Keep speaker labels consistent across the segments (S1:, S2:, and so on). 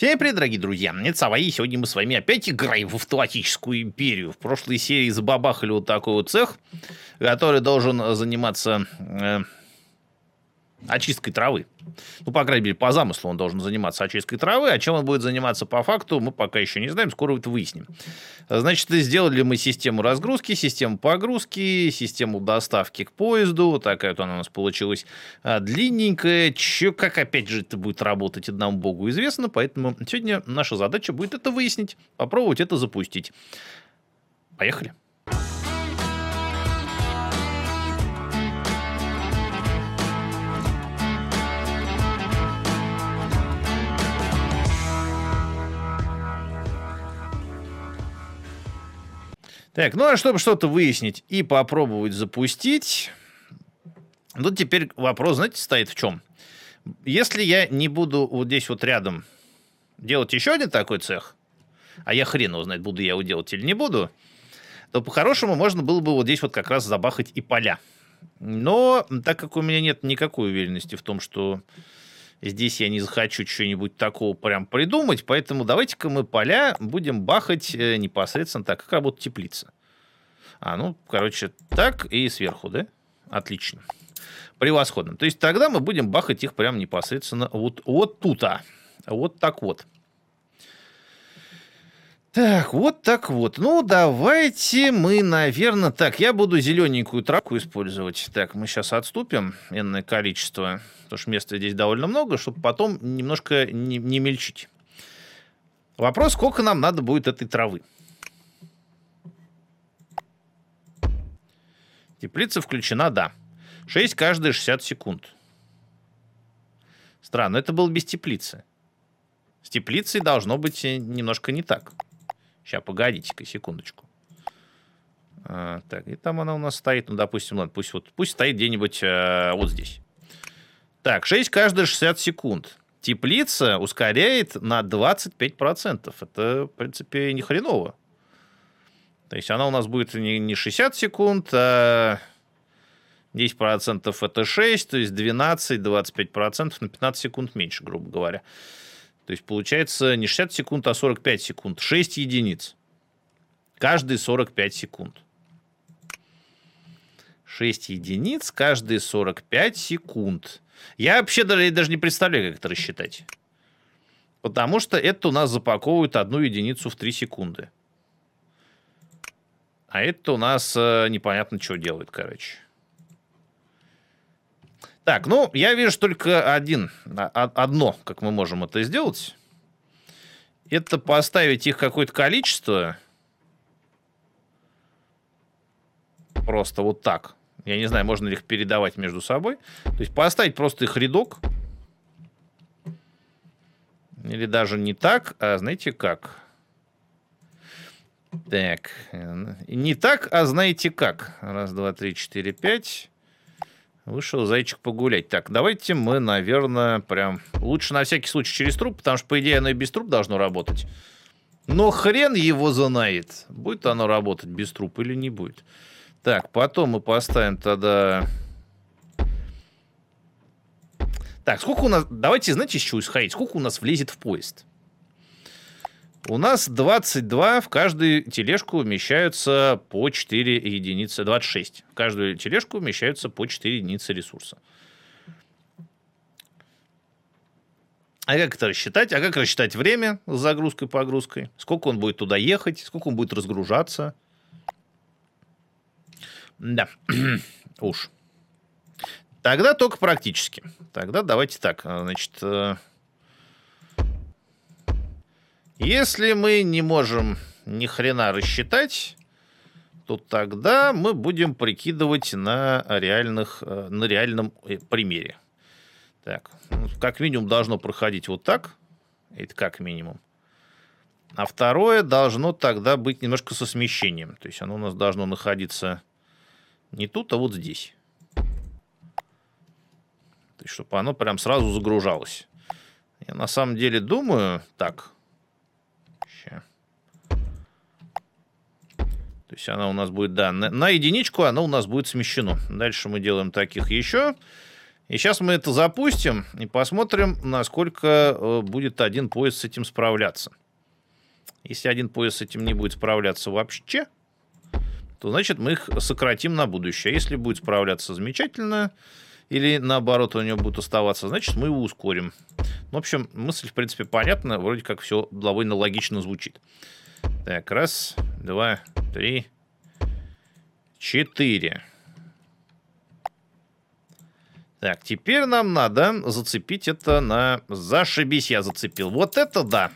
S1: Всем привет, дорогие друзья, это Сова, и сегодня мы с вами опять играем в Автоматическую Империю. В прошлой серии забабахали вот такой вот цех, который должен заниматься э, очисткой травы. Ну, по крайней мере, по замыслу он должен заниматься очисткой травы, а чем он будет заниматься по факту, мы пока еще не знаем, скоро это выясним. Значит, сделали мы систему разгрузки, систему погрузки, систему доставки к поезду, такая вот она у нас получилась а, длинненькая. Че, как опять же это будет работать, одному богу известно, поэтому сегодня наша задача будет это выяснить, попробовать это запустить. Поехали. Так, ну а чтобы что-то выяснить и попробовать запустить, тут теперь вопрос, знаете, стоит в чем? Если я не буду вот здесь вот рядом делать еще один такой цех, а я хрен узнать, буду я его делать или не буду, то по-хорошему можно было бы вот здесь вот как раз забахать и поля. Но так как у меня нет никакой уверенности в том, что Здесь я не захочу что-нибудь такого прям придумать, поэтому давайте-ка мы поля будем бахать э, непосредственно так, как работает теплица. А, ну, короче, так и сверху, да? Отлично. Превосходно. То есть тогда мы будем бахать их прям непосредственно вот, вот тут, а. Вот так вот. Так, вот так вот. Ну, давайте мы, наверное... Так, я буду зелененькую травку использовать. Так, мы сейчас отступим энное количество, потому что места здесь довольно много, чтобы потом немножко не, не мельчить. Вопрос, сколько нам надо будет этой травы? Теплица включена, да. 6 каждые 60 секунд. Странно, это было без теплицы. С теплицей должно быть э, немножко не так. Сейчас, погодите-ка, секундочку. А, так, и там она у нас стоит, ну, допустим, ладно, пусть, вот, пусть стоит где-нибудь а, вот здесь. Так, 6 каждые 60 секунд. Теплица ускоряет на 25%. Это, в принципе, не хреново. То есть она у нас будет не 60 секунд, а 10% это 6, то есть 12, 25% на 15 секунд меньше, грубо говоря. То есть получается не 60 секунд, а 45 секунд. 6 единиц. Каждые 45 секунд. 6 единиц каждые 45 секунд. Я вообще даже не представляю, как это рассчитать. Потому что это у нас запаковывают одну единицу в 3 секунды. А это у нас э, непонятно, что делает, короче. Так, ну, я вижу только один, а, а, одно, как мы можем это сделать. Это поставить их какое-то количество. Просто вот так. Я не знаю, можно ли их передавать между собой. То есть поставить просто их рядок. Или даже не так, а знаете как? Так. Э, не так, а знаете как. Раз, два, три, четыре, пять. Вышел зайчик погулять. Так, давайте мы, наверное, прям... Лучше на всякий случай через труп, потому что, по идее, оно и без труп должно работать. Но хрен его занает. Будет оно работать без труп или не будет. Так, потом мы поставим тогда... Так, сколько у нас... Давайте, знаете, с чего исходить? Сколько у нас влезет в поезд? У нас 22, в каждую тележку вмещаются по 4 единицы, 26. В каждую тележку вмещаются по 4 единицы ресурса. А как это рассчитать? А как рассчитать время с загрузкой, погрузкой? Сколько он будет туда ехать? Сколько он будет разгружаться? Да, уж. Тогда только практически. Тогда давайте так. Э, значит, э, если мы не можем ни хрена рассчитать, то тогда мы будем прикидывать на, реальных, э, на реальном э, примере. Так, ну, как минимум должно проходить вот так. Это как минимум. А второе должно тогда быть немножко со смещением. То есть оно у нас должно находиться не тут, а вот здесь. То есть, чтобы оно прям сразу загружалось. Я на самом деле думаю так, То есть она у нас будет, да, на, на единичку она у нас будет смещена. Дальше мы делаем таких еще. И сейчас мы это запустим и посмотрим, насколько э, будет один поезд с этим справляться. Если один поезд с этим не будет справляться вообще, то значит мы их сократим на будущее. Если будет справляться замечательно, или наоборот у него будет оставаться, значит мы его ускорим. В общем, мысль, в принципе, понятна, вроде как все довольно логично звучит. Так, раз, два, три, четыре. Так, теперь нам надо зацепить это на... Зашибись я зацепил. Вот это да!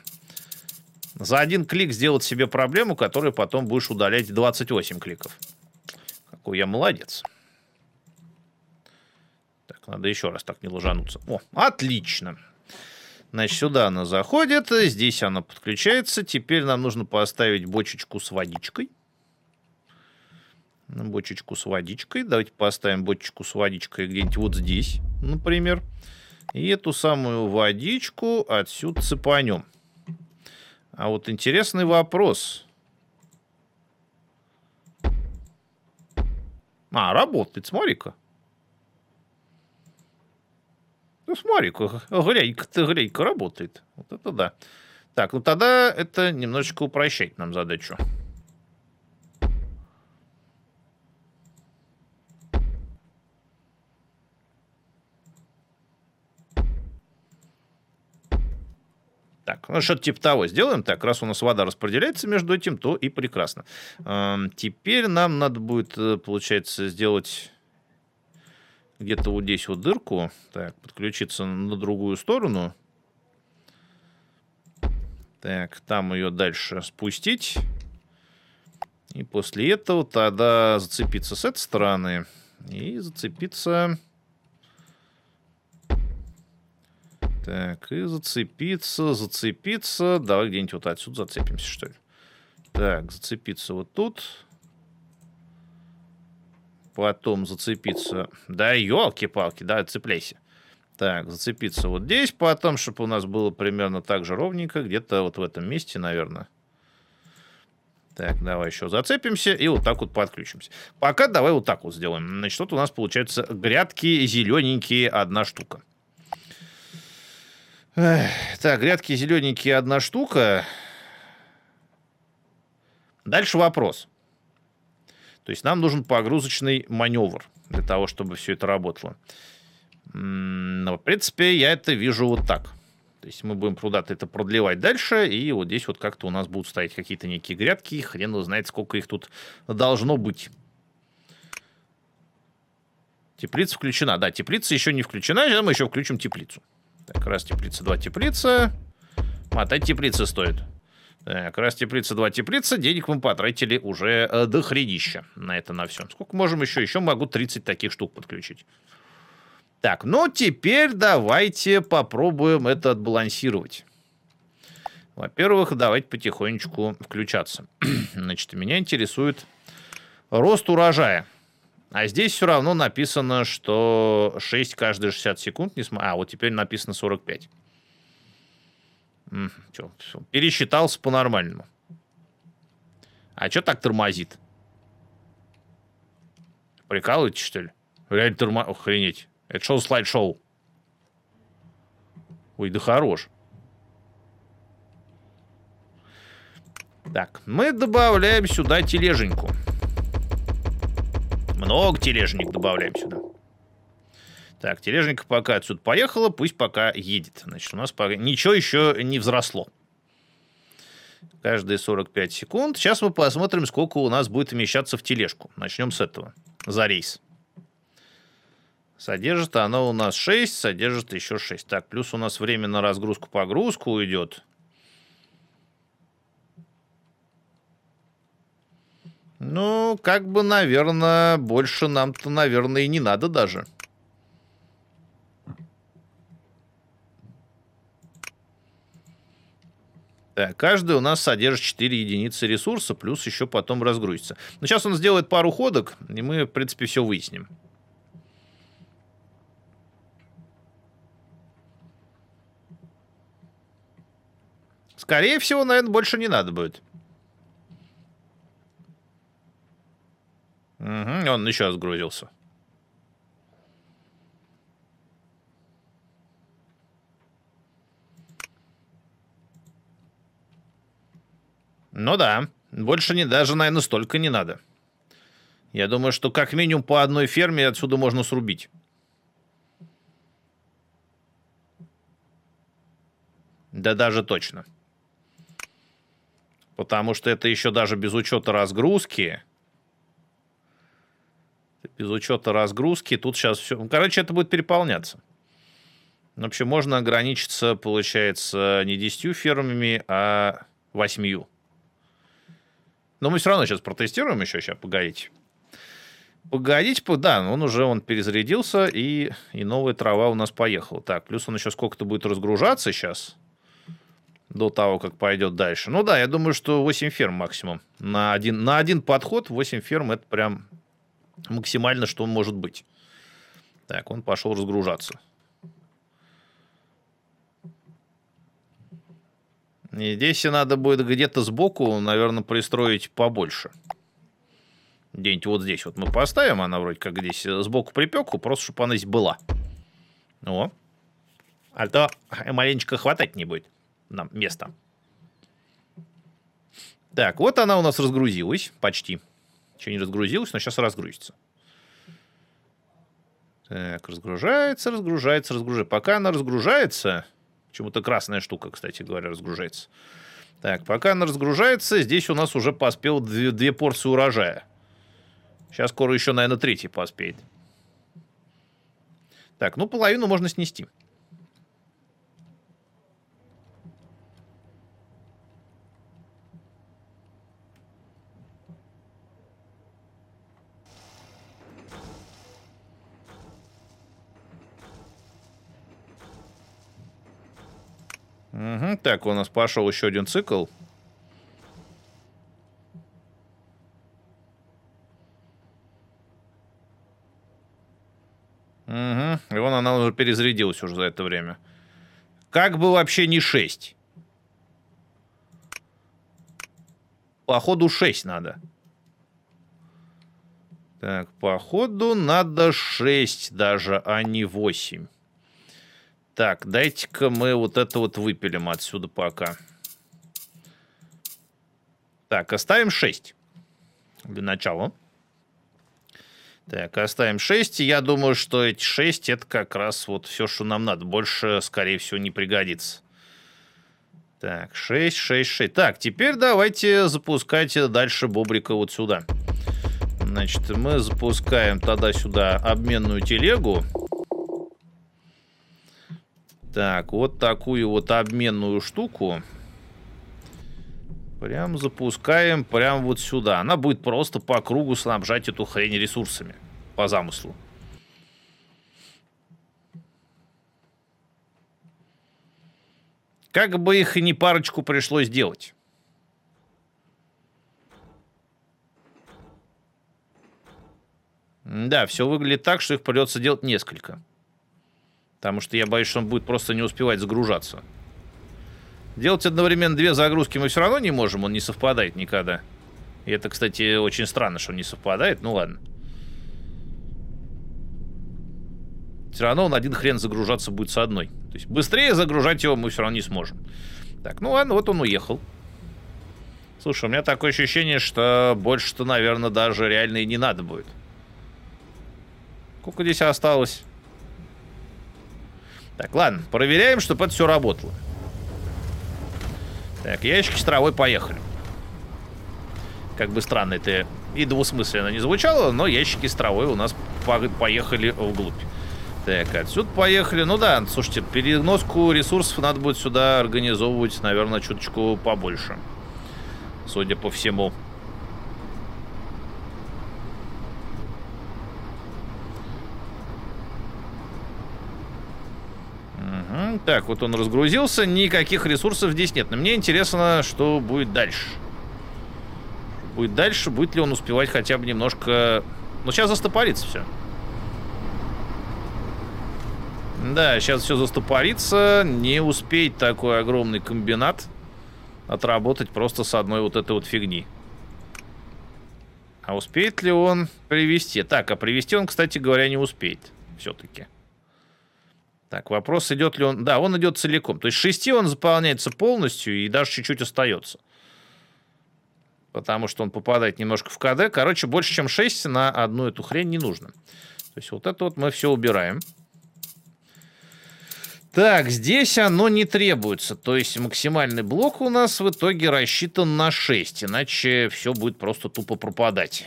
S1: За один клик сделать себе проблему, которую потом будешь удалять 28 кликов. Какой я молодец. Так, надо еще раз так не ложануться. О, отлично. Значит, сюда она заходит, здесь она подключается. Теперь нам нужно поставить бочечку с водичкой. Ну, бочечку с водичкой. Давайте поставим бочечку с водичкой где-нибудь вот здесь, например. И эту самую водичку отсюда цепанем. А вот интересный вопрос. А, работает, смотри-ка. Ну, смотри-ка, глянь-ка ты, глянь-ка, работает. Вот это да. Так, ну тогда это немножечко упрощает нам задачу. Так, ну что-то типа того сделаем. Так, раз у нас вода распределяется между этим, то и прекрасно. Эм, теперь нам надо будет, э, получается, сделать где-то вот здесь вот дырку. Так, подключиться на другую сторону. Так, там ее дальше спустить. И после этого тогда зацепиться с этой стороны. И зацепиться... Так, и зацепиться, зацепиться. Давай где-нибудь вот отсюда зацепимся, что ли. Так, зацепиться вот тут потом зацепиться. Да елки-палки, да, цепляйся. Так, зацепиться вот здесь, потом, чтобы у нас было примерно так же ровненько, где-то вот в этом месте, наверное. Так, давай еще зацепимся и вот так вот подключимся. Пока давай вот так вот сделаем. Значит, вот у нас получается грядки зелененькие, одна штука. Эх, так, грядки зелененькие, одна штука. Дальше вопрос. То есть нам нужен погрузочный маневр для того, чтобы все это работало. Но, ну, в принципе, я это вижу вот так. То есть мы будем куда-то это продлевать дальше, и вот здесь вот как-то у нас будут стоять какие-то некие грядки, хрен его знает, сколько их тут должно быть. Теплица включена. Да, теплица еще не включена, сейчас мы еще включим теплицу. Так, раз теплица, два теплица. Мотать теплицы стоит. Так, раз теплица, два теплица, денег мы потратили уже э, до хренища на это на все. Сколько можем еще? Еще могу 30 таких штук подключить. Так, ну теперь давайте попробуем это отбалансировать. Во-первых, давайте потихонечку включаться. Значит, меня интересует рост урожая. А здесь все равно написано, что 6 каждые 60 секунд. Не см... А, вот теперь написано 45. М все, пересчитался по-нормальному. А что так тормозит? Прикалываете, что ли? Реально тормо... Охренеть. Это шоу слайд-шоу. Ой, да хорош. Так, мы добавляем сюда тележеньку. Много тележник добавляем сюда. Так, тележника пока отсюда поехала, пусть пока едет. Значит, у нас пока... ничего еще не взросло. Каждые 45 секунд. Сейчас мы посмотрим, сколько у нас будет вмещаться в тележку. Начнем с этого. За рейс. Содержит она у нас 6, содержит еще 6. Так, плюс у нас время на разгрузку-погрузку уйдет. Ну, как бы, наверное, больше нам-то, наверное, и не надо даже. Э, каждый у нас содержит 4 единицы ресурса, плюс еще потом разгрузится. Но сейчас он сделает пару ходок, и мы, в принципе, все выясним. Скорее всего, наверное, больше не надо будет. Угу, он еще разгрузился. Ну да, больше не даже, наверное, столько не надо. Я думаю, что как минимум по одной ферме отсюда можно срубить. Да даже точно. Потому что это еще даже без учета разгрузки. Без учета разгрузки. Тут сейчас все... Ну, короче, это будет переполняться. Вообще, можно ограничиться, получается, не 10 фермами, а 8. Но мы все равно сейчас протестируем еще, сейчас, погодите. Погодите, да, он уже он перезарядился, и, и новая трава у нас поехала. Так, плюс он еще сколько-то будет разгружаться сейчас, до того, как пойдет дальше. Ну да, я думаю, что 8 ферм максимум. На один, на один подход 8 ферм это прям максимально, что может быть. Так, он пошел разгружаться. И здесь надо будет где-то сбоку, наверное, пристроить побольше. Где-нибудь вот здесь вот мы поставим, она вроде как здесь э, сбоку припеку, просто чтобы она здесь была. О. А то маленечко хватать не будет нам места. Так, вот она у нас разгрузилась почти. Еще не разгрузилась, но сейчас разгрузится. Так, разгружается, разгружается, разгружается. Пока она разгружается, Почему-то красная штука, кстати говоря, разгружается. Так, пока она разгружается, здесь у нас уже поспел две, две порции урожая. Сейчас скоро еще, наверное, третий поспеет. Так, ну половину можно снести. Угу, так, у нас пошел еще один цикл. Угу. И вон она уже перезарядилась уже за это время. Как бы вообще не 6? Походу 6 надо. Так, походу надо 6 даже, а не 8. Так, дайте-ка мы вот это вот выпилим отсюда пока. Так, оставим 6 для начала. Так, оставим 6. Я думаю, что эти 6 это как раз вот все, что нам надо. Больше, скорее всего, не пригодится. Так, 6, 6, 6. Так, теперь давайте запускать дальше бобрика вот сюда. Значит, мы запускаем тогда сюда обменную телегу. Так, вот такую вот обменную штуку. Прям запускаем прям вот сюда. Она будет просто по кругу снабжать эту хрень ресурсами. По замыслу. Как бы их и не парочку пришлось делать. Да, все выглядит так, что их придется делать несколько. Потому что я боюсь, что он будет просто не успевать загружаться. Делать одновременно две загрузки мы все равно не можем, он не совпадает никогда. И это, кстати, очень странно, что он не совпадает, ну ладно. Все равно он один хрен загружаться будет с одной. То есть быстрее загружать его мы все равно не сможем. Так, ну ладно, вот он уехал. Слушай, у меня такое ощущение, что больше-то, наверное, даже реально и не надо будет. Сколько здесь осталось? Так, ладно, проверяем, чтобы это все работало. Так, ящики с травой поехали. Как бы странно это и двусмысленно не звучало, но ящики с травой у нас поехали вглубь. Так, отсюда поехали. Ну да, слушайте, переноску ресурсов надо будет сюда организовывать, наверное, чуточку побольше. Судя по всему. Так, вот он разгрузился, никаких ресурсов здесь нет. Но мне интересно, что будет дальше. будет дальше, будет ли он успевать хотя бы немножко... Ну, сейчас застопорится все. Да, сейчас все застопорится, не успеть такой огромный комбинат отработать просто с одной вот этой вот фигни. А успеет ли он привести? Так, а привести он, кстати говоря, не успеет все-таки так. Вопрос, идет ли он... Да, он идет целиком. То есть 6 он заполняется полностью и даже чуть-чуть остается. Потому что он попадает немножко в КД. Короче, больше, чем 6 на одну эту хрень не нужно. То есть вот это вот мы все убираем. Так, здесь оно не требуется. То есть максимальный блок у нас в итоге рассчитан на 6. Иначе все будет просто тупо пропадать.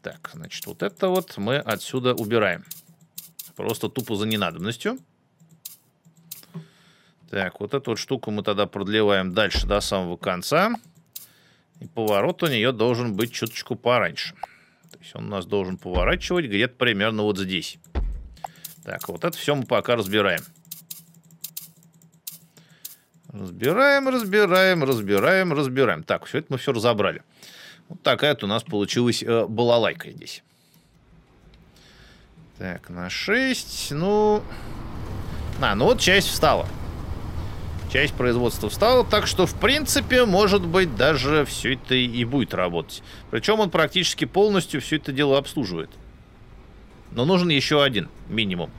S1: Так, значит, вот это вот мы отсюда убираем. Просто тупо за ненадобностью. Так, вот эту вот штуку мы тогда продлеваем дальше до самого конца. И поворот у нее должен быть чуточку пораньше. То есть он у нас должен поворачивать где-то примерно вот здесь. Так, вот это все мы пока разбираем. Разбираем, разбираем, разбираем, разбираем. Так, все это мы все разобрали. Вот такая вот у нас получилась э, балалайка здесь. Так, на 6. Ну... А, ну вот часть встала часть производства встала, так что, в принципе, может быть, даже все это и будет работать. Причем он практически полностью все это дело обслуживает. Но нужен еще один, минимум,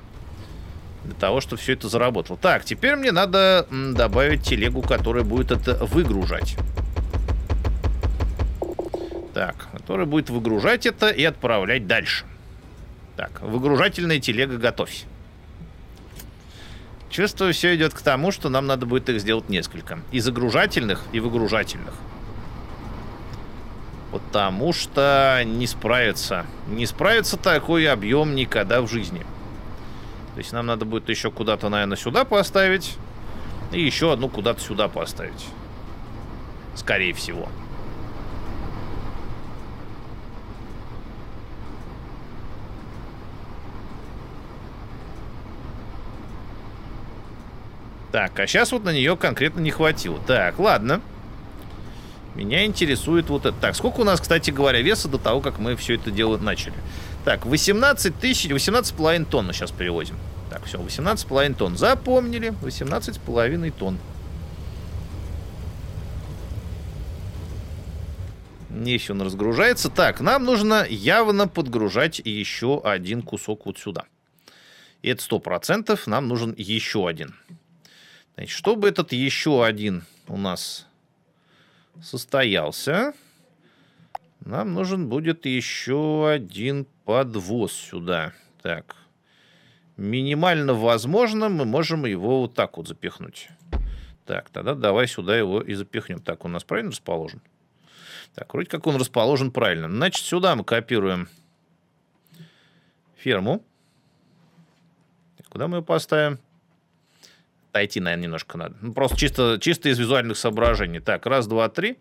S1: для того, чтобы все это заработало. Так, теперь мне надо добавить телегу, которая будет это выгружать. Так, которая будет выгружать это и отправлять дальше. Так, выгружательная телега готовься. Чувствую, все идет к тому, что нам надо будет их сделать несколько. И загружательных, и выгружательных. Потому что не справится. Не справится такой объем никогда в жизни. То есть нам надо будет еще куда-то, наверное, сюда поставить. И еще одну куда-то сюда поставить. Скорее всего. Так, а сейчас вот на нее конкретно не хватило. Так, ладно. Меня интересует вот это. Так, сколько у нас, кстати говоря, веса до того, как мы все это дело начали? Так, 18 тысяч, 18,5 тонн мы сейчас перевозим. Так, все, 18,5 тонн. Запомнили, половиной тонн. Если он разгружается. Так, нам нужно явно подгружать еще один кусок вот сюда. И это 100%. Нам нужен еще один. Значит, чтобы этот еще один у нас состоялся, нам нужен будет еще один подвоз сюда. Так, минимально возможно, мы можем его вот так вот запихнуть. Так, тогда давай сюда его и запихнем. Так, он у нас правильно расположен? Так, вроде как он расположен правильно. Значит, сюда мы копируем ферму. Куда мы ее поставим? отойти, наверное, немножко надо. Ну, просто чисто, чисто из визуальных соображений. Так, раз, два, три.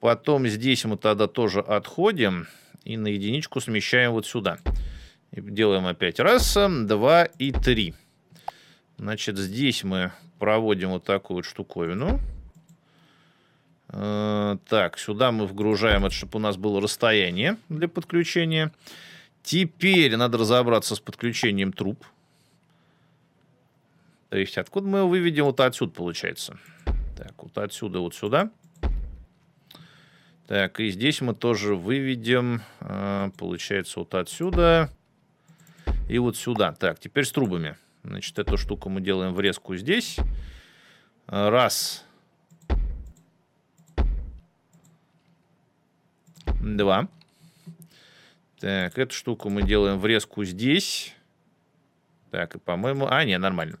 S1: Потом здесь мы тогда тоже отходим и на единичку смещаем вот сюда. И делаем опять раз, два и три. Значит, здесь мы проводим вот такую вот штуковину. Э, так, сюда мы вгружаем, это чтобы у нас было расстояние для подключения. Теперь надо разобраться с подключением труб. То есть откуда мы его выведем? Вот отсюда получается. Так, вот отсюда, вот сюда. Так, и здесь мы тоже выведем, а, получается, вот отсюда и вот сюда. Так, теперь с трубами. Значит, эту штуку мы делаем врезку здесь. А, раз. Два. Так, эту штуку мы делаем врезку здесь. Так, и, по-моему... А, не, нормально.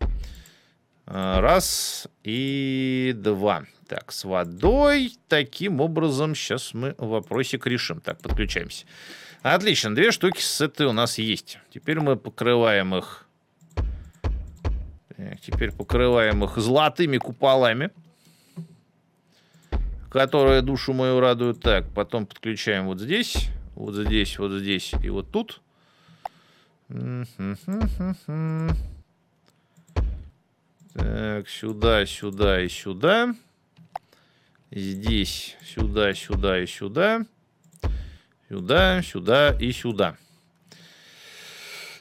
S1: Э, раз и два. Так, с водой. Таким образом, сейчас мы вопросик решим. Так, подключаемся. Отлично, две штуки с этой у нас есть. Теперь мы покрываем их... Так, теперь покрываем их золотыми куполами, которые душу мою радуют. Так, потом подключаем вот здесь, вот здесь, вот здесь и вот тут. Так, сюда, сюда и сюда. Здесь, сюда, сюда и сюда. Сюда, сюда и сюда.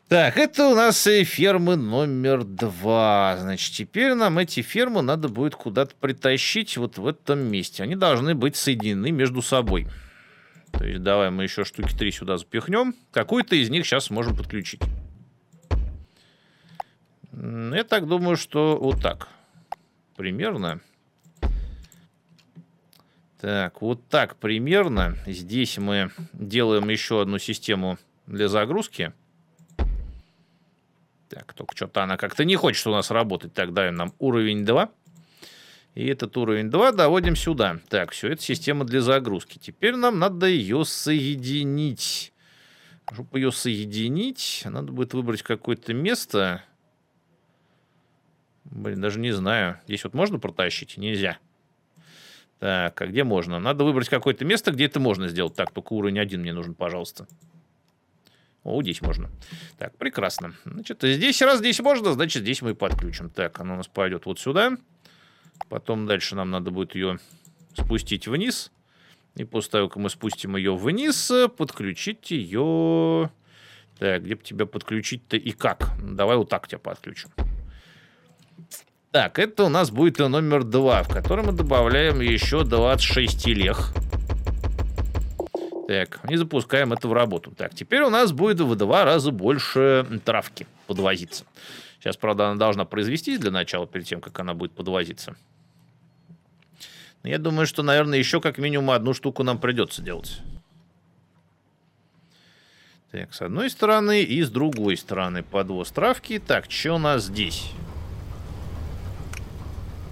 S1: Так, это у нас и фермы номер два. Значит, теперь нам эти фермы надо будет куда-то притащить вот в этом месте. Они должны быть соединены между собой. То есть давай мы еще штуки три сюда запихнем. Какую-то из них сейчас можем подключить. Я так думаю, что вот так. Примерно. Так, вот так примерно. Здесь мы делаем еще одну систему для загрузки. Так, только что-то она как-то не хочет у нас работать. Так, даем нам уровень 2. И этот уровень 2 доводим сюда. Так, все, это система для загрузки. Теперь нам надо ее соединить. Чтобы ее соединить, надо будет выбрать какое-то место. Блин, даже не знаю. Здесь вот можно протащить? Нельзя. Так, а где можно? Надо выбрать какое-то место, где это можно сделать. Так, только уровень один мне нужен, пожалуйста. О, здесь можно. Так, прекрасно. Значит, здесь раз здесь можно, значит, здесь мы и подключим. Так, она у нас пойдет вот сюда. Потом дальше нам надо будет ее спустить вниз. И после того, как мы спустим ее вниз, подключить ее... Так, где бы тебя подключить-то и как? Давай вот так тебя подключим. Так, это у нас будет номер 2, в котором мы добавляем еще 26 лех. Так, и запускаем это в работу. Так, теперь у нас будет в два раза больше травки подвозиться. Сейчас, правда, она должна произвестись для начала, перед тем, как она будет подвозиться. Но я думаю, что, наверное, еще как минимум одну штуку нам придется делать. Так, с одной стороны и с другой стороны подвоз травки. Так, что у нас здесь?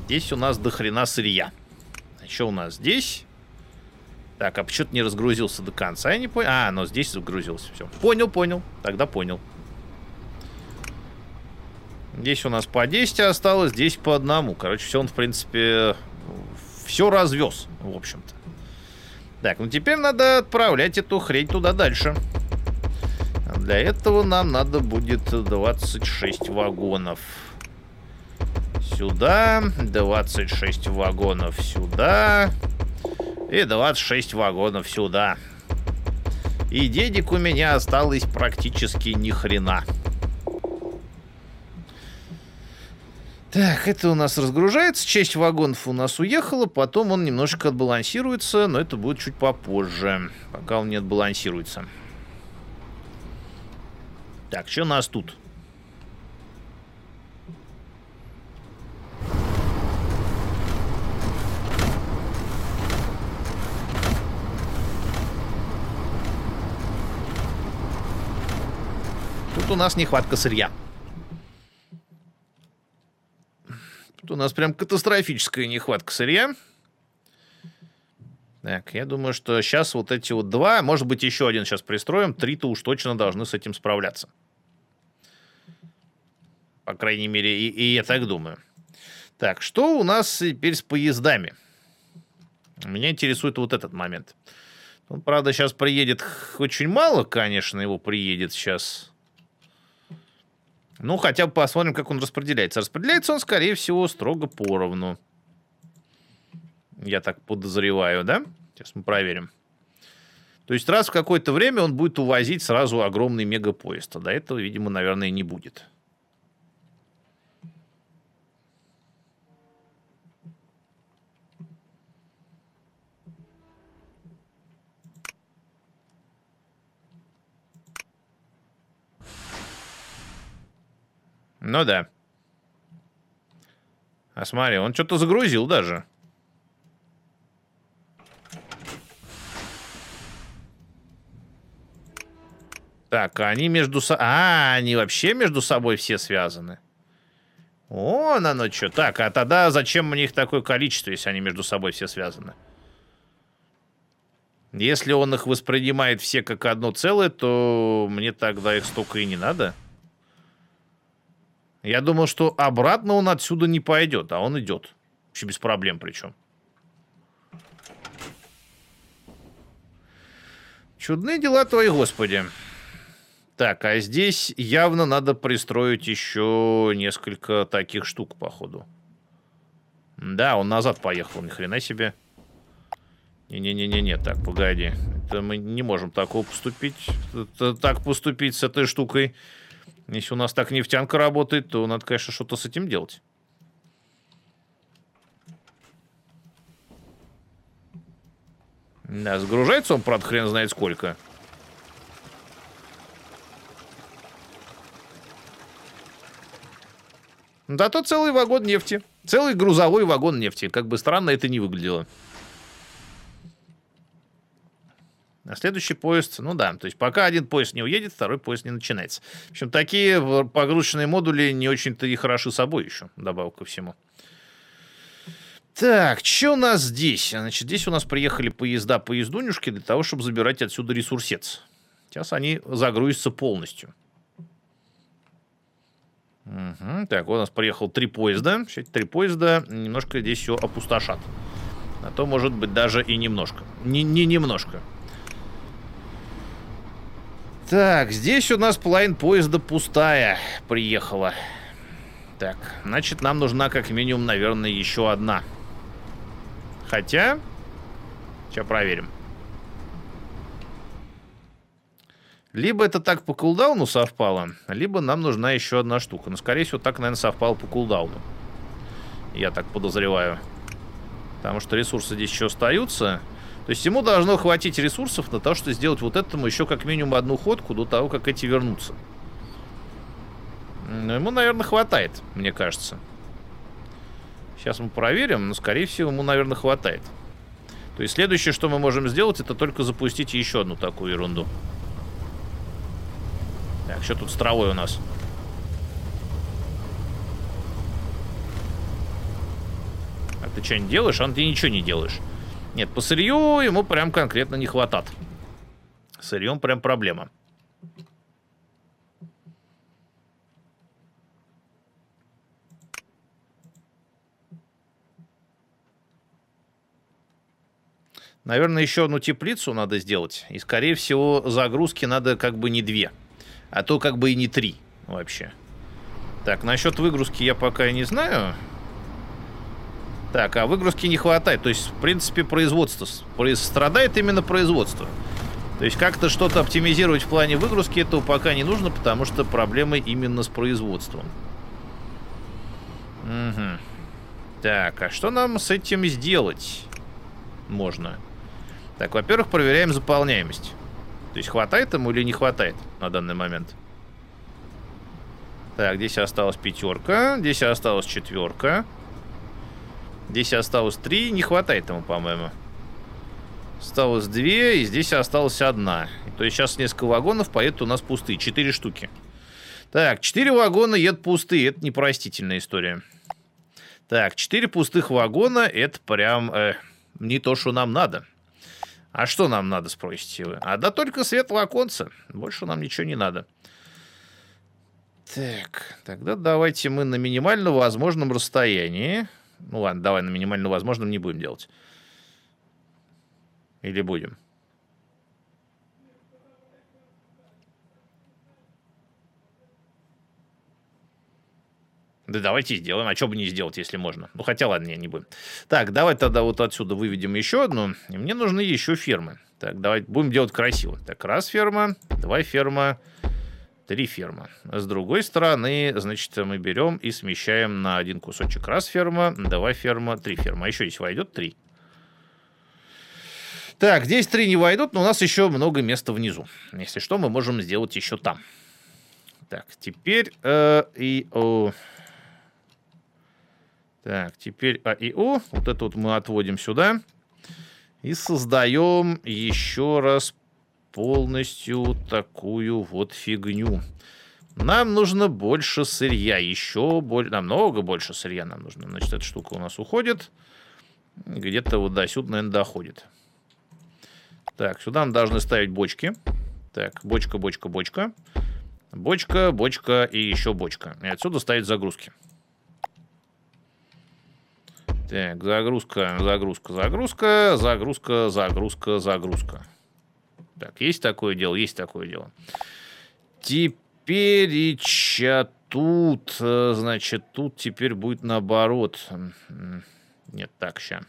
S1: Здесь у нас дохрена сырья. А что у нас здесь? Так, а почему-то не разгрузился до конца, я не понял. А, но ну, здесь загрузился, все. Понял, понял, тогда понял. Здесь у нас по 10 осталось, здесь по одному. Короче, все он, в принципе, все развез, в общем-то. Так, ну теперь надо отправлять эту хрень туда дальше. Для этого нам надо будет 26 вагонов сюда, 26 вагонов сюда и 26 вагонов сюда. И денег у меня осталось практически ни хрена. Так, это у нас разгружается, часть вагонов у нас уехала, потом он немножко отбалансируется, но это будет чуть попозже, пока он не отбалансируется. Так, что у нас тут? Тут у нас нехватка сырья. Тут у нас прям катастрофическая нехватка сырья. Так, я думаю, что сейчас вот эти вот два, может быть, еще один сейчас пристроим, три-то уж точно должны с этим справляться. По крайней мере, и, и я так думаю. Так, что у нас теперь с поездами? Меня интересует вот этот момент. Он, ну, правда, сейчас приедет очень мало, конечно, его приедет сейчас. Ну, хотя бы посмотрим, как он распределяется. Распределяется он, скорее всего, строго поровну. Я так подозреваю, да? Сейчас мы проверим. То есть раз в какое-то время он будет увозить сразу огромный мегапоезд. А до этого, видимо, наверное, не будет. Ну да. А смотри, он что-то загрузил даже. Так, а они между собой... А, они вообще между собой все связаны. Вон оно что. Так, а тогда зачем у них такое количество, если они между собой все связаны? Если он их воспринимает все как одно целое, то мне тогда их столько и не надо. Я думал, что обратно он отсюда не пойдет, а он идет. Вообще без проблем причем. Чудные дела твои, господи. Так, а здесь явно надо пристроить еще несколько таких штук, походу. Да, он назад поехал, ни хрена себе. Не-не-не-не, не, так, погоди. Это мы не можем такого поступить. Это, так поступить с этой штукой. Если у нас так нефтянка работает, то надо, конечно, что-то с этим делать. Да, загружается он, правда, хрен знает сколько. Да то целый вагон нефти. Целый грузовой вагон нефти. Как бы странно это не выглядело. А следующий поезд, ну да, то есть пока один поезд не уедет, второй поезд не начинается. В общем, такие погрузочные модули не очень-то и хороши собой еще, добавок ко всему. Так, что у нас здесь? Значит, здесь у нас приехали поезда-поездунюшки для того, чтобы забирать отсюда ресурсец. Сейчас они загрузятся полностью. Угу. Так, у нас приехал три поезда. Все три поезда немножко здесь все опустошат. А то, может быть, даже и немножко. Не, не немножко. Так, здесь у нас половина поезда пустая приехала. Так, значит, нам нужна как минимум, наверное, еще одна. Хотя... Сейчас проверим. Либо это так по кулдауну совпало, либо нам нужна еще одна штука. Но, скорее всего, так, наверное, совпало по кулдауну. Я так подозреваю. Потому что ресурсы здесь еще остаются. То есть ему должно хватить ресурсов на то, что сделать вот этому еще как минимум одну ходку до того, как эти вернутся. Но ему, наверное, хватает, мне кажется. Сейчас мы проверим, но, скорее всего, ему, наверное, хватает. То есть следующее, что мы можем сделать, это только запустить еще одну такую ерунду. Так, что тут с травой у нас? А ты что-нибудь делаешь? А ты ничего не делаешь. Нет, по сырью ему прям конкретно не хватает. Сырьем прям проблема. Наверное, еще одну теплицу надо сделать. И, скорее всего, загрузки надо как бы не две. А то как бы и не три вообще. Так, насчет выгрузки я пока не знаю. Так, а выгрузки не хватает. То есть, в принципе, производство. Страдает именно производство. То есть как-то что-то оптимизировать в плане выгрузки этого пока не нужно, потому что проблемы именно с производством. Угу. Так, а что нам с этим сделать можно? Так, во-первых, проверяем заполняемость. То есть хватает ему или не хватает на данный момент? Так, здесь осталась пятерка, здесь осталась четверка. Здесь осталось три, не хватает ему, по-моему. Осталось две, и здесь осталась одна. То есть сейчас несколько вагонов поедут у нас пустые. Четыре штуки. Так, четыре вагона едут пустые. Это непростительная история. Так, четыре пустых вагона, это прям э, не то, что нам надо. А что нам надо, спросите вы? А да только светлое оконце. Больше нам ничего не надо. Так, тогда давайте мы на минимально возможном расстоянии ну ладно, давай на минимально возможном не будем делать. Или будем? Да давайте сделаем. А что бы не сделать, если можно? Ну, хотя ладно, не, не будем. Так, давай тогда вот отсюда выведем еще одну. И мне нужны еще фермы. Так, давайте будем делать красиво. Так, раз ферма, два ферма, три ферма. С другой стороны, значит, мы берем и смещаем на один кусочек раз ферма, два ферма, три ферма. А еще здесь войдет три. Так, здесь три не войдут, но у нас еще много места внизу. Если что, мы можем сделать еще там. Так, теперь э, и о. Так, теперь а и о. Вот это вот мы отводим сюда. И создаем еще раз полностью такую вот фигню. Нам нужно больше сырья, еще больше, намного больше сырья нам нужно. Значит, эта штука у нас уходит. Где-то вот до сюда, наверное, доходит. Так, сюда мы должны ставить бочки. Так, бочка, бочка, бочка. Бочка, бочка и еще бочка. И отсюда ставить загрузки. Так, загрузка, загрузка, загрузка, загрузка, загрузка, загрузка. Так, есть такое дело, есть такое дело. Теперь чат тут, э, значит, тут теперь будет наоборот. М-м-м, нет, так, сейчас.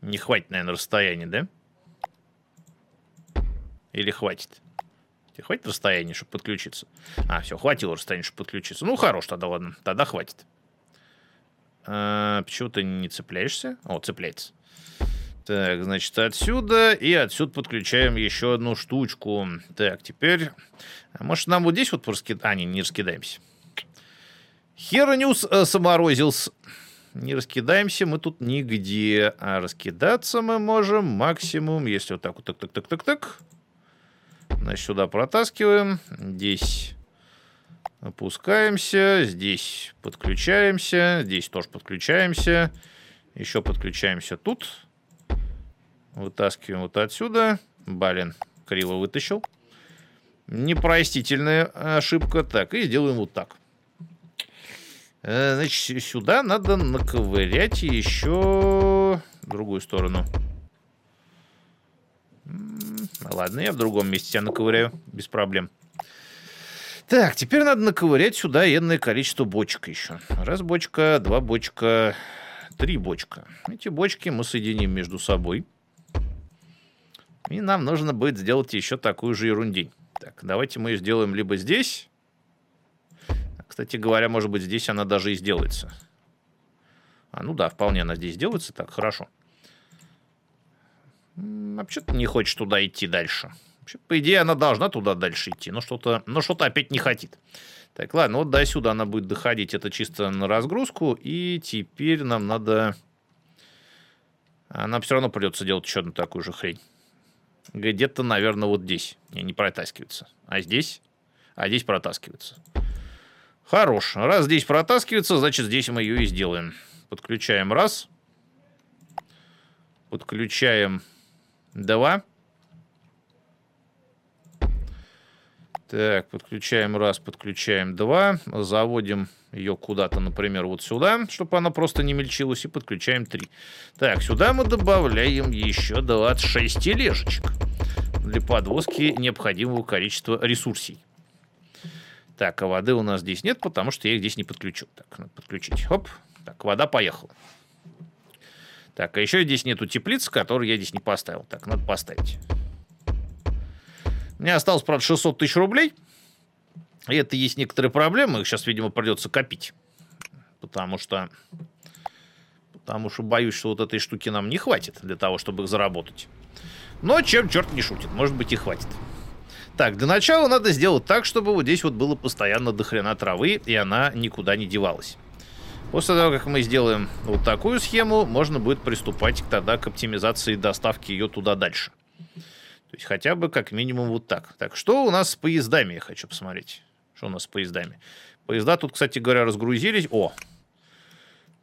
S1: Не хватит, наверное, расстояния, да? Или хватит? Тебе хватит расстояния, чтобы подключиться? А, все, хватило расстояния, чтобы подключиться. Ну, хорош, тогда ладно. Тогда хватит. А, почему ты не цепляешься? О, цепляется. Так, значит, отсюда и отсюда подключаем еще одну штучку. Так, теперь... А может, нам вот здесь вот просто... А, не, не раскидаемся. Херонюс э, саморозился. Не раскидаемся мы тут нигде. А раскидаться мы можем максимум, если вот так вот, так-так-так-так-так. Значит, сюда протаскиваем. Здесь опускаемся. Здесь подключаемся. Здесь тоже подключаемся. Еще подключаемся тут. Тут. Вытаскиваем вот отсюда. Блин, криво вытащил. Непростительная ошибка. Так, и сделаем вот так. Э, значит, сюда надо наковырять еще другую сторону. Ладно, я в другом месте себя наковыряю, без проблем. Так, теперь надо наковырять сюда энное количество бочек еще. Раз бочка, два бочка, три бочка. Эти бочки мы соединим между собой. И нам нужно будет сделать еще такую же ерундень. Так, давайте мы ее сделаем либо здесь. А, кстати говоря, может быть, здесь она даже и сделается. А, ну да, вполне она здесь делается. Так, хорошо. Вообще-то не хочет туда идти дальше. Вообще, по идее, она должна туда дальше идти, но что-то но что опять не хотит. Так, ладно, вот до сюда она будет доходить. Это чисто на разгрузку. И теперь нам надо... А, нам все равно придется делать еще одну такую же хрень где-то, наверное, вот здесь. И не протаскиваются. А здесь? А здесь протаскиваются. Хорош. Раз здесь протаскивается, значит, здесь мы ее и сделаем. Подключаем раз. Подключаем два. Так, подключаем раз, подключаем два. Заводим ее куда-то, например, вот сюда, чтобы она просто не мельчилась, и подключаем три. Так, сюда мы добавляем еще 26 тележечек для подвозки необходимого количества ресурсов. Так, а воды у нас здесь нет, потому что я их здесь не подключу. Так, надо подключить. Хоп. Так, вода поехала. Так, а еще здесь нету теплицы, которую я здесь не поставил. Так, надо поставить. У меня осталось, правда, 600 тысяч рублей. И это есть некоторые проблемы. Их сейчас, видимо, придется копить. Потому что... Потому что боюсь, что вот этой штуки нам не хватит для того, чтобы их заработать. Но чем черт не шутит. Может быть, и хватит. Так, для начала надо сделать так, чтобы вот здесь вот было постоянно дохрена травы, и она никуда не девалась. После того, как мы сделаем вот такую схему, можно будет приступать тогда к оптимизации доставки ее туда дальше. То есть хотя бы как минимум вот так. Так, что у нас с поездами, я хочу посмотреть. Что у нас с поездами? Поезда тут, кстати говоря, разгрузились. О,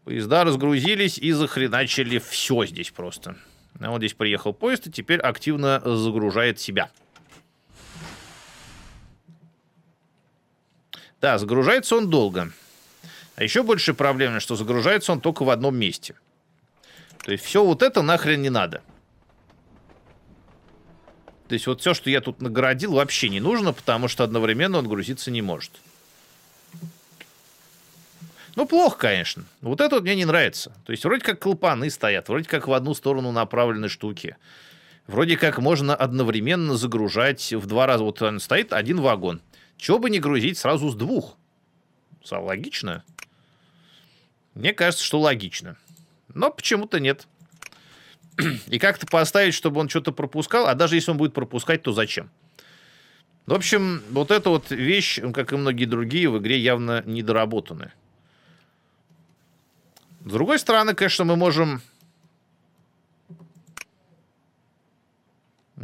S1: поезда разгрузились и захреначили все здесь просто. Ну, вот здесь приехал поезд и теперь активно загружает себя. Да, загружается он долго. А еще больше проблема, что загружается он только в одном месте. То есть все вот это нахрен не надо. То есть вот все, что я тут наградил, вообще не нужно, потому что одновременно он грузиться не может. Ну, плохо, конечно. Вот это вот мне не нравится. То есть вроде как клапаны стоят, вроде как в одну сторону направлены штуки. Вроде как можно одновременно загружать в два раза. Вот он стоит один вагон. Чего бы не грузить сразу с двух? Логично. Мне кажется, что логично. Но почему-то нет и как-то поставить, чтобы он что-то пропускал, а даже если он будет пропускать, то зачем? В общем, вот эта вот вещь, как и многие другие, в игре явно недоработаны. С другой стороны, конечно, мы можем...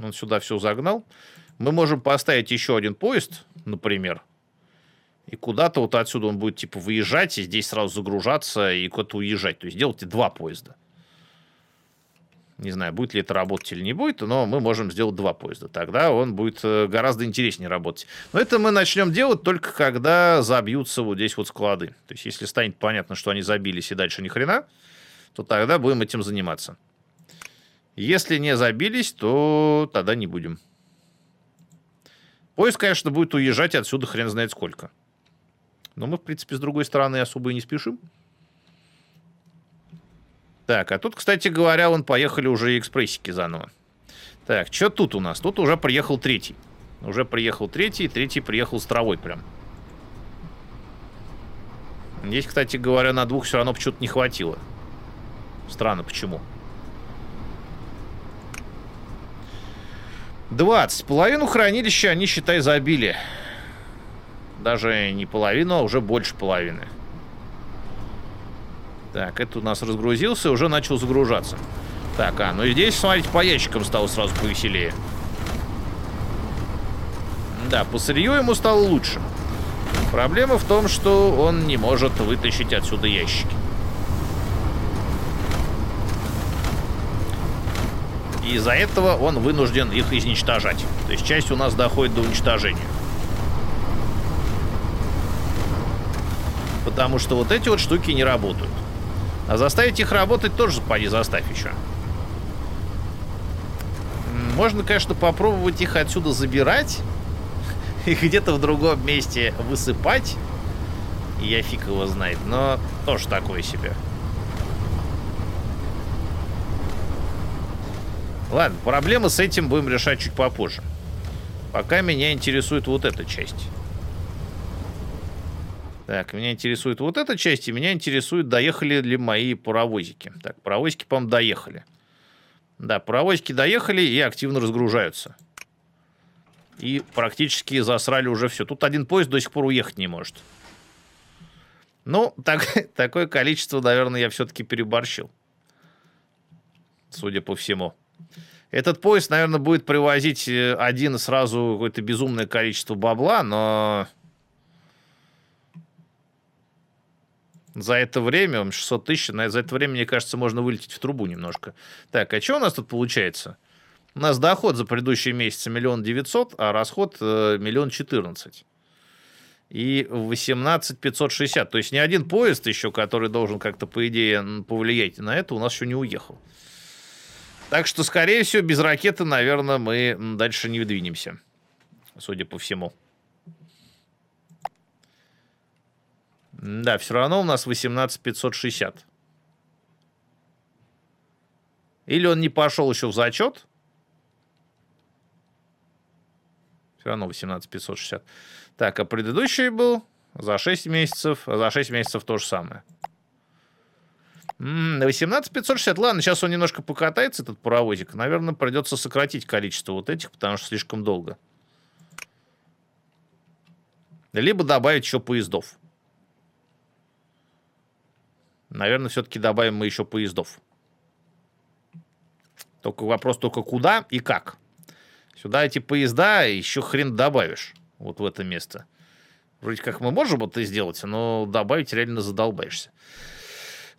S1: Он сюда все загнал. Мы можем поставить еще один поезд, например, и куда-то вот отсюда он будет, типа, выезжать, и здесь сразу загружаться, и куда-то уезжать. То есть делайте два поезда не знаю, будет ли это работать или не будет, но мы можем сделать два поезда. Тогда он будет э, гораздо интереснее работать. Но это мы начнем делать только когда забьются вот здесь вот склады. То есть, если станет понятно, что они забились и дальше ни хрена, то тогда будем этим заниматься. Если не забились, то тогда не будем. Поезд, конечно, будет уезжать отсюда хрен знает сколько. Но мы, в принципе, с другой стороны особо и не спешим. Так, а тут, кстати говоря, он поехали уже экспрессики заново. Так, что тут у нас? Тут уже приехал третий. Уже приехал третий, третий приехал с травой прям. Здесь, кстати говоря, на двух все равно почему-то не хватило. Странно, почему. 20. Половину хранилища они, считай, забили. Даже не половину, а уже больше половины. Так, это у нас разгрузился, уже начал загружаться. Так, а, ну и здесь, смотрите, по ящикам стало сразу повеселее. Да, по сырью ему стало лучше. Проблема в том, что он не может вытащить отсюда ящики. из-за этого он вынужден их изничтожать. То есть часть у нас доходит до уничтожения. Потому что вот эти вот штуки не работают. А заставить их работать тоже поди заставь еще. Можно, конечно, попробовать их отсюда забирать и где-то в другом месте высыпать. Я фиг его знает, но тоже такое себе. Ладно, проблемы с этим будем решать чуть попозже. Пока меня интересует вот эта часть. Так, меня интересует вот эта часть, и меня интересует, доехали ли мои паровозики. Так, паровозики, по-моему, доехали. Да, паровозики доехали и активно разгружаются. И практически засрали уже все. Тут один поезд до сих пор уехать не может. Ну, так, такое количество, наверное, я все-таки переборщил. Судя по всему. Этот поезд, наверное, будет привозить э, один сразу какое-то безумное количество бабла, но За это время, 600 тысяч, за это время, мне кажется, можно вылететь в трубу немножко. Так, а что у нас тут получается? У нас доход за предыдущие месяцы миллион девятьсот, а расход э, миллион четырнадцать. И 18 560. То есть ни один поезд еще, который должен как-то, по идее, повлиять на это, у нас еще не уехал. Так что, скорее всего, без ракеты, наверное, мы дальше не двинемся, судя по всему. Да, все равно у нас 18560. Или он не пошел еще в зачет. Все равно 18560. Так, а предыдущий был за 6 месяцев. А за 6 месяцев то же самое. 18560. Ладно, сейчас он немножко покатается, этот паровозик. Наверное, придется сократить количество вот этих, потому что слишком долго. Либо добавить еще поездов наверное, все-таки добавим мы еще поездов. Только вопрос только куда и как. Сюда эти поезда еще хрен добавишь. Вот в это место. Вроде как мы можем это сделать, но добавить реально задолбаешься.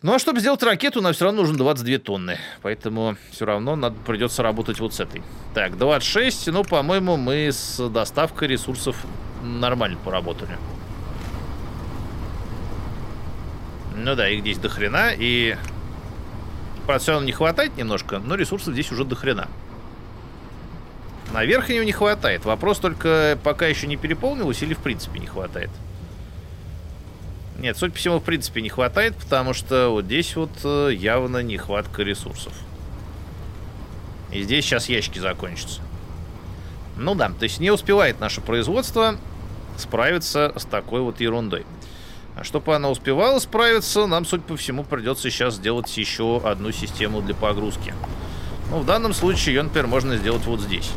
S1: Ну а чтобы сделать ракету, нам все равно нужно 22 тонны. Поэтому все равно надо, придется работать вот с этой. Так, 26. Ну, по-моему, мы с доставкой ресурсов нормально поработали. Ну да, их здесь дохрена и... Правда, не хватает немножко, но ресурсов здесь уже дохрена. хрена. На верхнюю не хватает. Вопрос только, пока еще не переполнилось или в принципе не хватает. Нет, судя по всему, в принципе не хватает, потому что вот здесь вот э, явно нехватка ресурсов. И здесь сейчас ящики закончатся. Ну да, то есть не успевает наше производство справиться с такой вот ерундой. А чтобы она успевала справиться, нам, судя по всему, придется сейчас сделать еще одну систему для погрузки. Ну, в данном случае ее, например, можно сделать вот здесь.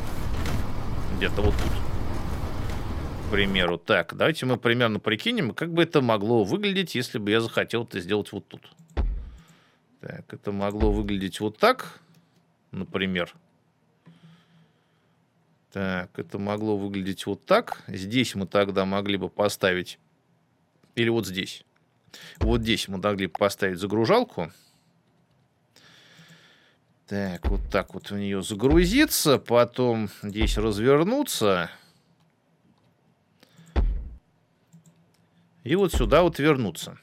S1: Где-то вот тут. К примеру. Так, давайте мы примерно прикинем, как бы это могло выглядеть, если бы я захотел это сделать вот тут. Так, это могло выглядеть вот так, например. Так, это могло выглядеть вот так. Здесь мы тогда могли бы поставить или вот здесь. Вот здесь мы могли поставить загружалку. Так, вот так вот в нее загрузиться, потом здесь развернуться. И вот сюда вот вернуться.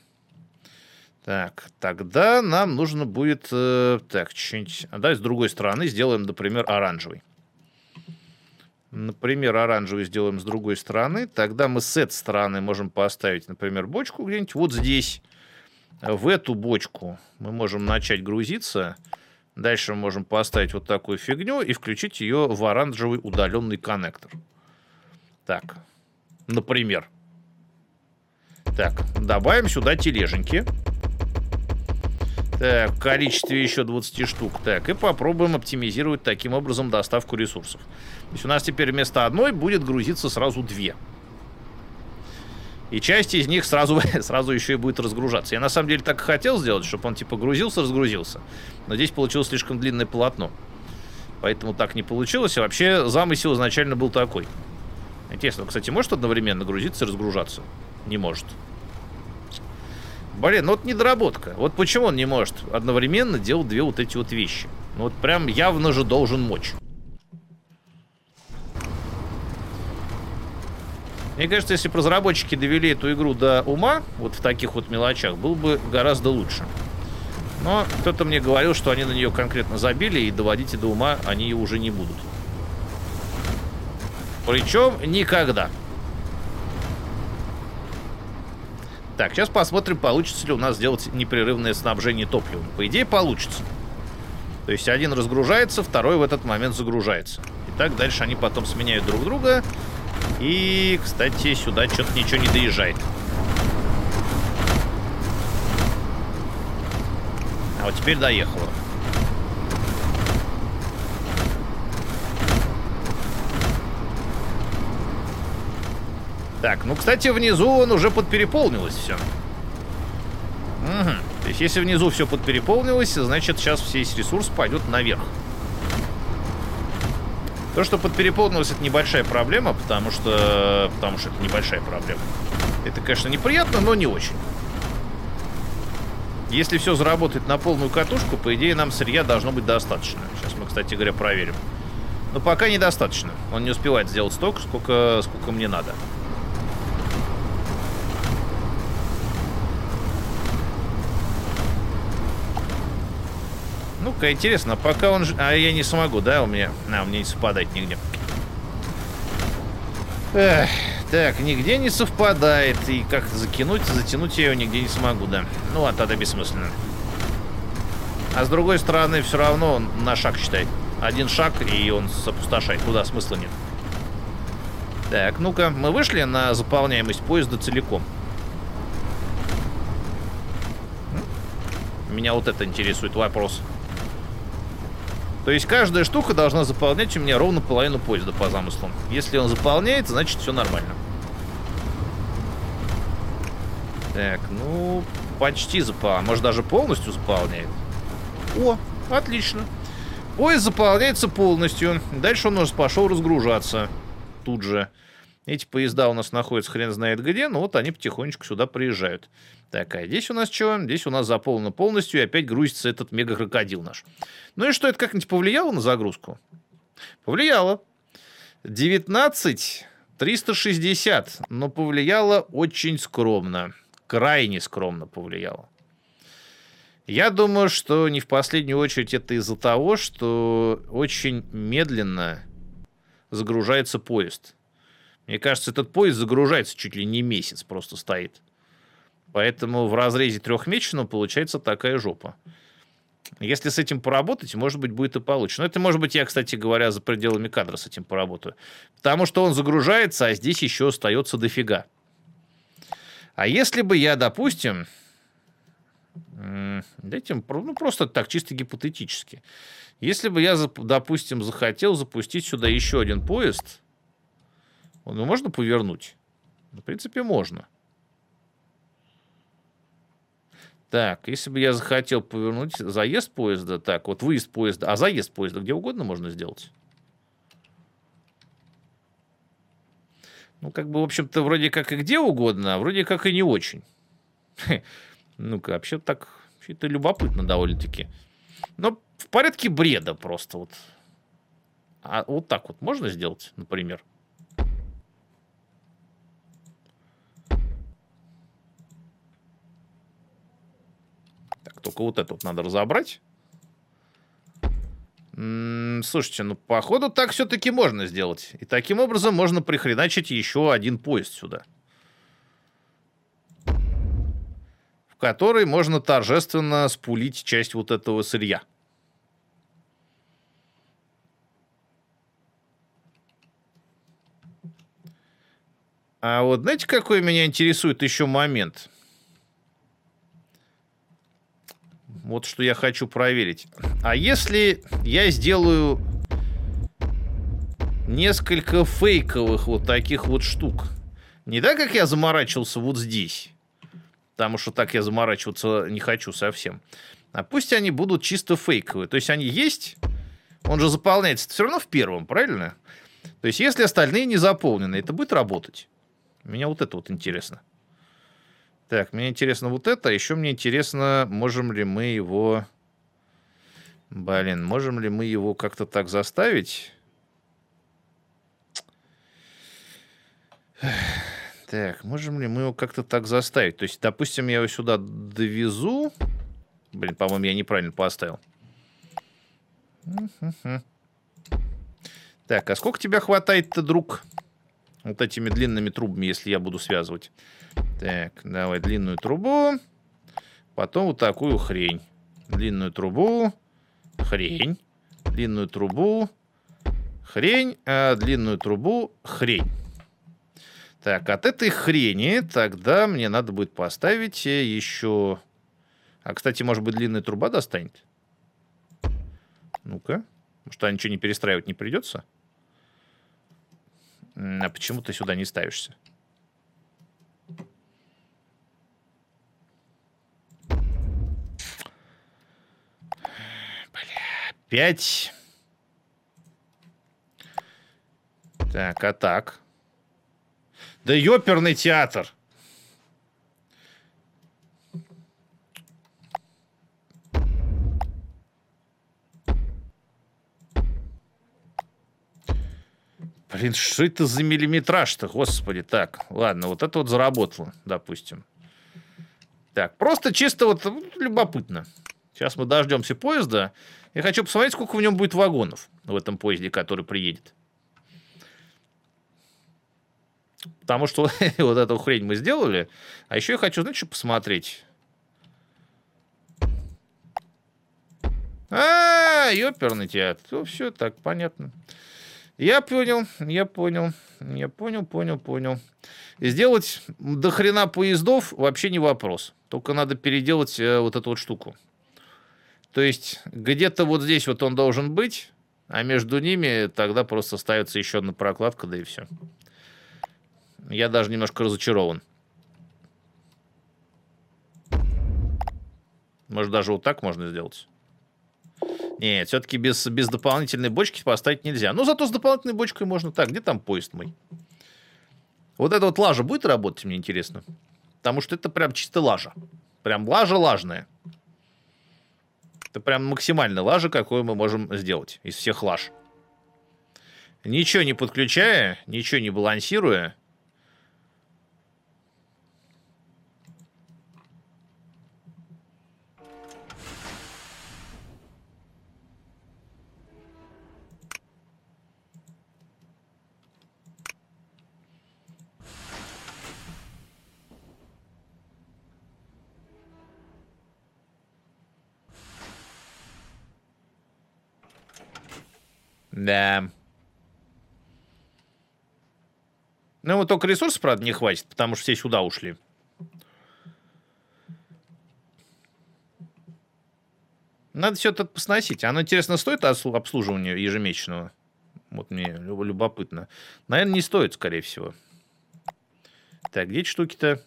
S1: Так, тогда нам нужно будет... Э, так, чуть-чуть... А давай с другой стороны сделаем, например, оранжевый например, оранжевый сделаем с другой стороны, тогда мы с этой стороны можем поставить, например, бочку где-нибудь вот здесь. В эту бочку мы можем начать грузиться. Дальше мы можем поставить вот такую фигню и включить ее в оранжевый удаленный коннектор. Так, например. Так, добавим сюда тележеньки. Так, в количестве еще 20 штук. Так, и попробуем оптимизировать таким образом доставку ресурсов. То есть у нас теперь вместо одной будет грузиться сразу две. И часть из них сразу, сразу еще и будет разгружаться. Я на самом деле так и хотел сделать, чтобы он типа грузился, разгрузился. Но здесь получилось слишком длинное полотно. Поэтому так не получилось. И вообще замысел изначально был такой. Интересно, кстати, может одновременно грузиться и разгружаться? Не может. Блин, ну вот недоработка. Вот почему он не может одновременно делать две вот эти вот вещи? Ну вот прям явно же должен мочь. Мне кажется, если бы разработчики довели эту игру до ума, вот в таких вот мелочах, было бы гораздо лучше. Но кто-то мне говорил, что они на нее конкретно забили, и доводить ее до ума они уже не будут. Причем никогда. Никогда. Так, сейчас посмотрим, получится ли у нас сделать непрерывное снабжение топливом. По идее, получится. То есть один разгружается, второй в этот момент загружается. И так дальше они потом сменяют друг друга. И, кстати, сюда что-то ничего не доезжает. А вот теперь доехало. Так, ну, кстати, внизу он уже подпереполнилось все. Угу. То есть, если внизу все подпереполнилось, значит, сейчас весь ресурс пойдет наверх. То, что подпереполнилось, это небольшая проблема, потому что... Потому что это небольшая проблема. Это, конечно, неприятно, но не очень. Если все заработает на полную катушку, по идее, нам сырья должно быть достаточно. Сейчас мы, кстати говоря, проверим. Но пока недостаточно. Он не успевает сделать столько, сколько, сколько мне надо. пока интересно. А пока он... А я не смогу, да, у меня... А, мне не совпадает нигде. Эх, так, нигде не совпадает. И как закинуть, затянуть я его нигде не смогу, да. Ну, а тогда бессмысленно. А с другой стороны, все равно он на шаг считает. Один шаг, и он опустошает. Куда смысла нет. Так, ну-ка, мы вышли на заполняемость поезда целиком. Меня вот это интересует Вопрос. То есть каждая штука должна заполнять у меня ровно половину поезда по замыслу. Если он заполняется, значит все нормально. Так, ну, почти заполняет. А может, даже полностью заполняет. О, отлично. Поезд заполняется полностью. Дальше он уже пошел разгружаться. Тут же. Эти поезда у нас находятся хрен знает где, но вот они потихонечку сюда приезжают. Так, а здесь у нас что? Здесь у нас заполнено полностью, и опять грузится этот мега-крокодил наш. Ну и что, это как-нибудь повлияло на загрузку? Повлияло. 19 360, но повлияло очень скромно. Крайне скромно повлияло. Я думаю, что не в последнюю очередь это из-за того, что очень медленно загружается поезд. Мне кажется, этот поезд загружается чуть ли не месяц, просто стоит. Поэтому в разрезе трехмесячного ну, получается такая жопа. Если с этим поработать, может быть, будет и получше. Но это, может быть, я, кстати говоря, за пределами кадра с этим поработаю. Потому что он загружается, а здесь еще остается дофига. А если бы я, допустим, этим, ну, просто так, чисто гипотетически, если бы я, допустим, захотел запустить сюда еще один поезд – ну, можно повернуть? «Ну, в принципе, можно. Так, если бы я захотел повернуть заезд поезда, так, вот выезд поезда, а заезд поезда где угодно можно сделать. Ну, как бы, в общем-то, вроде как и где угодно, а вроде как и не очень. Ну-ка, вообще так, вообще-то любопытно довольно-таки. Но в порядке бреда просто вот. А вот так вот можно сделать, например? Только вот это вот надо разобрать. слушайте, ну, походу, так все-таки можно сделать. И таким образом можно прихреначить еще один поезд сюда. В который можно торжественно спулить часть вот этого сырья. А вот знаете, какой меня интересует еще момент? Вот что я хочу проверить. А если я сделаю несколько фейковых вот таких вот штук? Не так, как я заморачивался вот здесь. Потому что так я заморачиваться не хочу совсем. А пусть они будут чисто фейковые. То есть они есть, он же заполняется все равно в первом, правильно? То есть если остальные не заполнены, это будет работать. Меня вот это вот интересно. Так, мне интересно вот это. Еще мне интересно, можем ли мы его... Блин, можем ли мы его как-то так заставить? Так, можем ли мы его как-то так заставить? То есть, допустим, я его сюда довезу. Блин, по-моему, я неправильно поставил. Так, а сколько тебя хватает-то, друг? Друг. Вот этими длинными трубами, если я буду связывать. Так, давай длинную трубу. Потом вот такую хрень. Длинную трубу. Хрень. Длинную трубу. Хрень. А длинную трубу. Хрень. Так, от этой хрени тогда мне надо будет поставить э, еще... А, кстати, может быть, длинная труба достанет? Ну-ка. Может, а ничего не перестраивать не придется? А почему ты сюда не ставишься? Бля, пять. Так, а так? Да ёперный театр! Блин, что это за миллиметраж-то, господи, так, ладно, вот это вот заработало, допустим. Так, просто чисто вот ну, любопытно. Сейчас мы дождемся поезда. Я хочу посмотреть, сколько в нем будет вагонов в этом поезде, который приедет. Потому что вот эту хрень мы сделали. А еще я хочу, знаете, что посмотреть? А, ёперный театр. Ну, все так, понятно. Я понял, я понял, я понял, понял, понял. сделать до хрена поездов вообще не вопрос. Только надо переделать э, вот эту вот штуку. То есть где-то вот здесь вот он должен быть, а между ними тогда просто ставится еще одна прокладка, да и все. Я даже немножко разочарован. Может, даже вот так можно сделать? Нет, все-таки без, без дополнительной бочки поставить нельзя. Но ну, зато с дополнительной бочкой можно так. Где там поезд мой? Вот эта вот лажа будет работать, мне интересно. Потому что это прям чисто лажа. Прям лажа лажная. Это прям максимальная лажа, какую мы можем сделать из всех лаж. Ничего не подключая, ничего не балансируя, Да. Ну, вот только ресурсов, правда, не хватит, потому что все сюда ушли. Надо все это посносить. Оно, интересно, стоит обслуживания ежемесячного? Вот мне любопытно. Наверное, не стоит, скорее всего. Так, где эти штуки-то?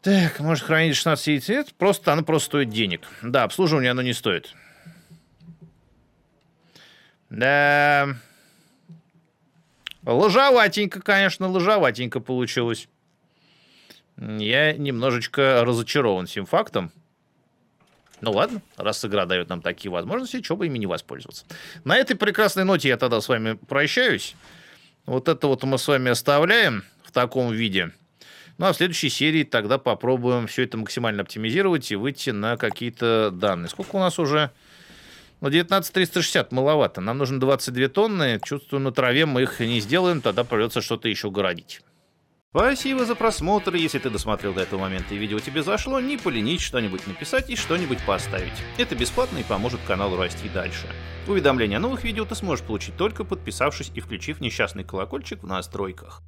S1: Так, может хранить 16 яиц? Просто оно просто стоит денег. Да, обслуживание оно не стоит. Да. Лыжаватенько, конечно, лыжаватенько получилось. Я немножечко разочарован всем фактом. Ну ладно, раз игра дает нам такие возможности, чего бы ими не воспользоваться. На этой прекрасной ноте я тогда с вами прощаюсь. Вот это вот мы с вами оставляем в таком виде. Ну а в следующей серии тогда попробуем все это максимально оптимизировать и выйти на какие-то данные. Сколько у нас уже? Но ну, 360 маловато. Нам нужно 22 тонны. Чувствую, на траве мы их не сделаем, тогда придется что-то еще городить. Спасибо за просмотр. Если ты досмотрел до этого момента и видео тебе зашло, не поленись что-нибудь написать и что-нибудь поставить. Это бесплатно и поможет каналу расти дальше. Уведомления о новых видео ты сможешь получить только подписавшись и включив несчастный колокольчик в настройках.